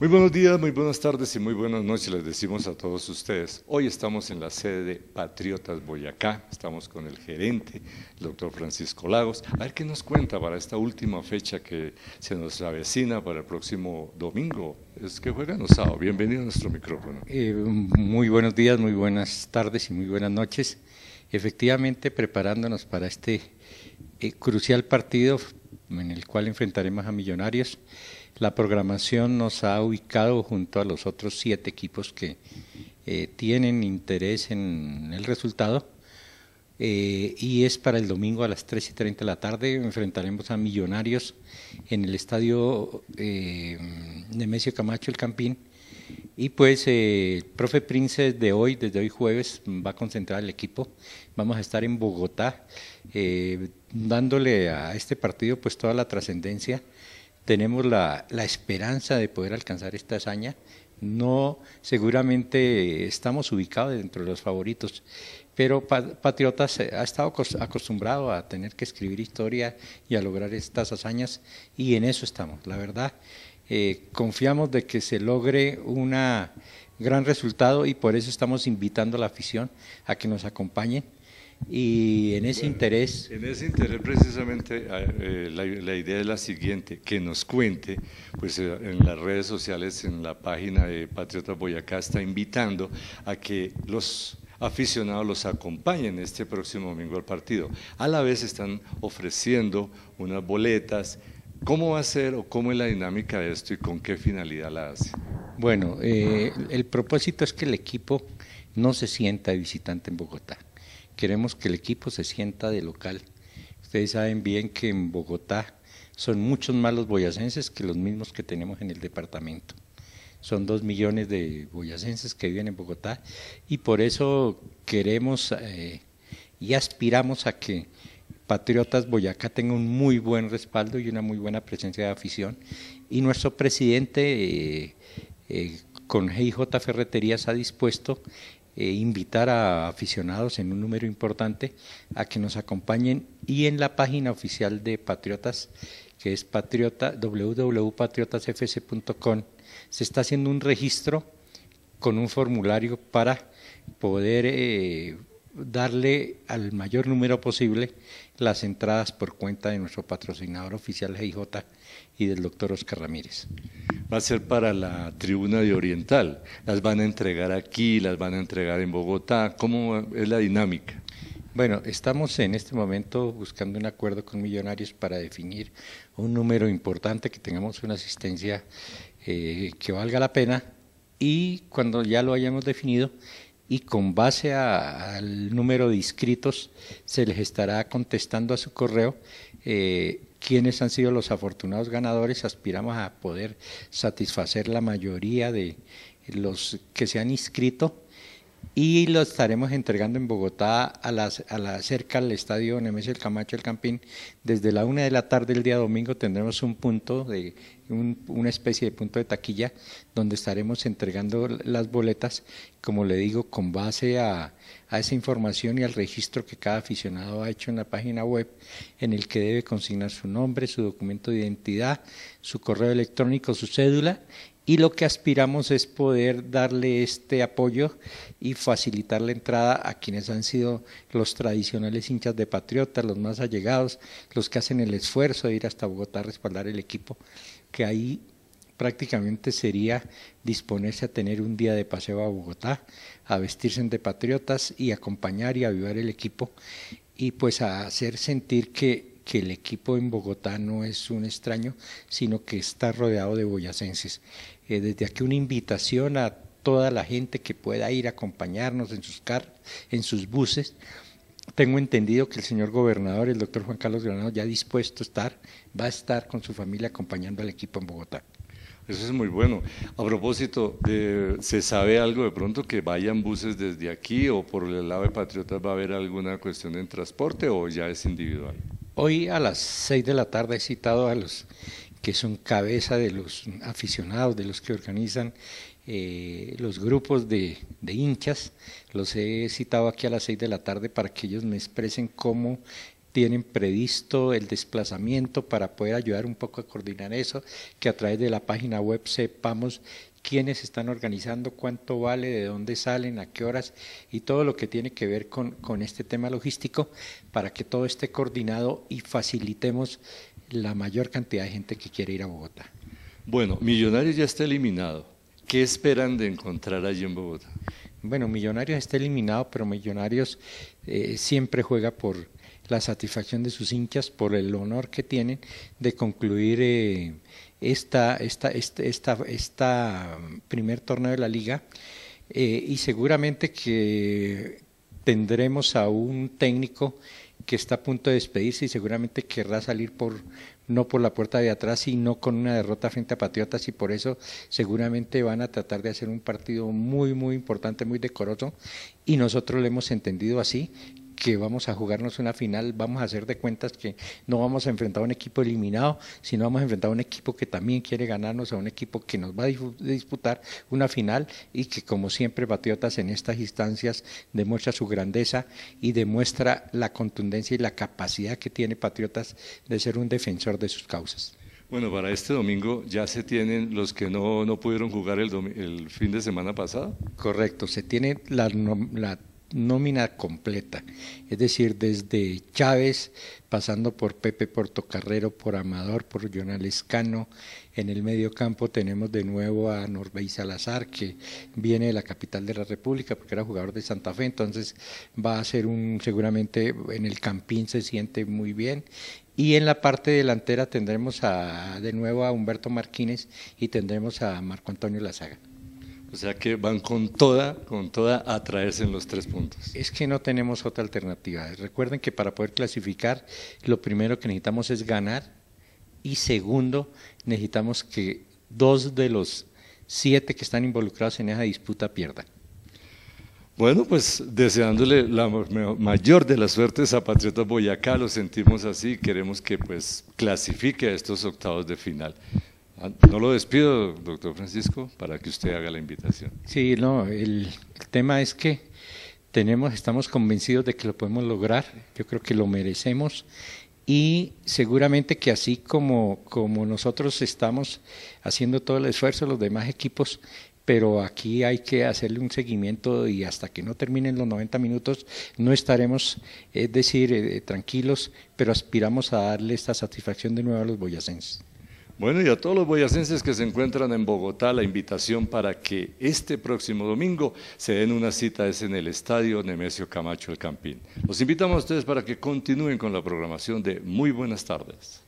Muy buenos días, muy buenas tardes y muy buenas noches les decimos a todos ustedes. Hoy estamos en la sede de Patriotas Boyacá, estamos con el gerente, el doctor Francisco Lagos. A ver qué nos cuenta para esta última fecha que se nos avecina para el próximo domingo. Es que juegan los Bienvenido a nuestro micrófono. Eh, muy buenos días, muy buenas tardes y muy buenas noches. Efectivamente, preparándonos para este eh, crucial partido en el cual enfrentaremos a Millonarios. La programación nos ha ubicado junto a los otros siete equipos que eh, tienen interés en el resultado. Eh, y es para el domingo a las 3 y 30 de la tarde. Enfrentaremos a Millonarios en el estadio eh, Nemesio Camacho, el Campín. Y pues el eh, profe Prince de hoy, desde hoy jueves, va a concentrar el equipo. Vamos a estar en Bogotá, dándole a este partido pues toda la trascendencia tenemos la, esperanza de poder alcanzar esta hazaña. No, seguramente estamos ubicados dentro de los favoritos, pero Patriotas ha estado acostumbrado a tener que escribir historia y a lograr estas hazañas y en eso estamos. La verdad, eh, confiamos de que se logre un gran resultado y por eso estamos invitando a la afición a que nos acompañe, y en ese interés... En ese interés precisamente ah, eh, la, idea es la siguiente, que nos cuente, pues eh, en las redes sociales, en la página de Patriotas Boyacá, está invitando a que los aficionados los acompañen este próximo domingo al partido. A la vez están ofreciendo unas boletas. ¿Cómo va a ser o cómo es la dinámica de esto y con qué finalidad la hace? Bueno, eh, el propósito es que el equipo no se sienta visitante en Bogotá queremos que el equipo se sienta de local. Ustedes saben bien que en Bogotá son muchos más los boyacenses que los mismos que tenemos en el departamento. Son dos millones de boyacenses que viven en Bogotá y por eso queremos eh, y aspiramos a que Patriotas Boyacá tenga un muy buen respaldo y una muy buena presencia de afición. Y nuestro presidente eh, eh, con GIJ Ferreterías ha dispuesto eh, invitar a aficionados en un número importante a que nos acompañen y en la página oficial de Patriotas, que es patriota, www.patriotasfc.com, se está haciendo un registro con un formulario para poder eh, darle al mayor número posible las entradas por cuenta de nuestro patrocinador oficial GIJ y del doctor Oscar Ramírez. Va a ser para la tribuna de Oriental. ¿Las van a entregar aquí? ¿Las van a entregar en Bogotá? ¿Cómo es la dinámica? Bueno, estamos en este momento buscando un acuerdo con Millonarios para definir un número importante, que tengamos una asistencia eh, que valga la pena y cuando ya lo hayamos definido, y con base al número de inscritos se les estará contestando a su correo eh, quiénes han sido los afortunados ganadores. Aspiramos a poder satisfacer la mayoría de los que se han inscrito y lo estaremos entregando en Bogotá a la, cerca del estadio Nemesio El Camacho El Campín. Desde la una de la tarde del día domingo tendremos un punto de una especie de punto de taquilla donde estaremos entregando las boletas, como le digo, con base a esa información y al registro que cada aficionado ha hecho en la página web, en el que debe consignar su nombre, su documento de identidad, su correo electrónico, su cédula y lo que aspiramos es poder darle este apoyo y facilitar la entrada a quienes han sido los tradicionales hinchas de Patriotas, los más allegados, los que hacen el esfuerzo de ir hasta Bogotá a respaldar el equipo, que ahí prácticamente sería disponerse a tener un día de paseo a Bogotá, a vestirse de Patriotas y acompañar y avivar el equipo y pues a hacer sentir que que el equipo en Bogotá no es un extraño, sino que está rodeado de boyacenses. Eh, desde aquí una invitación a toda la gente que pueda ir a acompañarnos en sus en sus buses. Tengo entendido que el señor gobernador, el doctor Juan Carlos Granado, ya dispuesto a estar, va a estar con su familia acompañando al equipo en Bogotá. Eso es muy bueno. A propósito, eh, ¿se sabe algo de pronto que vayan buses desde aquí o por el lado de Patriotas va a haber alguna cuestión en transporte o ya es individual? Hoy a las 6 de la tarde he citado a los que son cabeza de los aficionados, de los que organizan eh, los grupos de, de, hinchas. Los he citado aquí a las 6 de la tarde para que ellos me expresen cómo tienen previsto el desplazamiento para poder ayudar un poco a coordinar eso, que a través de la página web sepamos quiénes están organizando, cuánto vale, de dónde salen, a qué horas y todo lo que tiene que ver con, este tema logístico para que todo esté coordinado y facilitemos la mayor cantidad de gente que quiere ir a Bogotá. Bueno, Millonarios ya está eliminado. ¿Qué esperan de encontrar allí en Bogotá? Bueno, Millonarios está eliminado, pero Millonarios eh, siempre juega por, la satisfacción de sus hinchas por el honor que tienen de concluir eh, esta, este, esta, esta, primer torneo de la liga. Eh, y seguramente que tendremos a un técnico que está a punto de despedirse y seguramente querrá salir por no por la puerta de atrás, sino con una derrota frente a Patriotas y por eso seguramente van a tratar de hacer un partido muy, muy importante, muy decoroso y nosotros lo hemos entendido así, que vamos a jugarnos una final, vamos a hacer de cuentas que no vamos a enfrentar a un equipo eliminado, sino vamos a enfrentar a un equipo que también quiere ganarnos, a un equipo que nos va a disputar una final y que como siempre Patriotas en estas instancias demuestra su grandeza y demuestra la contundencia y la capacidad que tiene Patriotas de ser un defensor de sus causas. Bueno, para este domingo ya se tienen los que no, no pudieron jugar el, fin de semana pasado. Correcto, se tiene la nómina completa, es decir, desde Chávez, pasando por Pepe Portocarrero, por Amador, por Jonal Escano, en el medio campo tenemos de nuevo a Norbey Salazar, que viene de la capital de la República, porque era jugador de Santa Fe, entonces va a ser un, seguramente en el campín se siente muy bien, y en la parte delantera tendremos a, de nuevo a Humberto Martínez y tendremos a Marco Antonio Lazaga. O sea que van con toda, con toda a traerse en los tres puntos. Es que no tenemos otra alternativa. Recuerden que para poder clasificar, lo primero que necesitamos es ganar y segundo, necesitamos que dos de los siete que están involucrados en esa disputa pierdan. Bueno, pues deseándole la mayor de las suertes a Patriotas Boyacá, lo sentimos así, queremos que pues clasifique a estos octavos de final. Ah, no lo despido, doctor Francisco, para que usted haga la invitación. Sí, no, el, tema es que tenemos, estamos convencidos de que lo podemos lograr, yo creo que lo merecemos y seguramente que así como, nosotros estamos haciendo todo el esfuerzo, los demás equipos, pero aquí hay que hacerle un seguimiento y hasta que no terminen los 90 minutos no estaremos, es decir, eh, tranquilos, pero aspiramos a darle esta satisfacción de nuevo a los boyacenses. Bueno, y a todos los boyacenses que se encuentran en Bogotá, la invitación para que este próximo domingo se den una cita es en el Estadio Nemesio Camacho El Campín. Los invitamos a ustedes para que continúen con la programación de Muy Buenas Tardes.